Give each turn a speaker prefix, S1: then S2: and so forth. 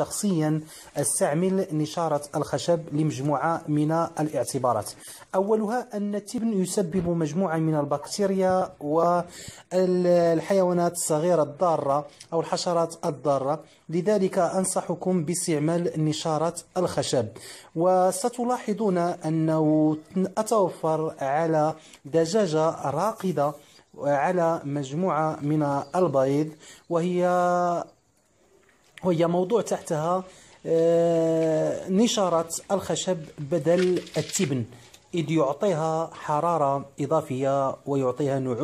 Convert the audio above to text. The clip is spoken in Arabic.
S1: شخصيا استعمل نشارة الخشب لمجموعة من الاعتبارات أولها أن التبن يسبب مجموعة من البكتيريا والحيوانات الصغيرة الضارة أو الحشرات الضارة لذلك أنصحكم باستعمال نشارة الخشب وستلاحظون أنه أتوفر على دجاجة راقدة على مجموعة من البيض وهي وهي موضوع تحتها آه، نشارة الخشب بدل التبن إذ يعطيها حرارة إضافية ويعطيها نعومة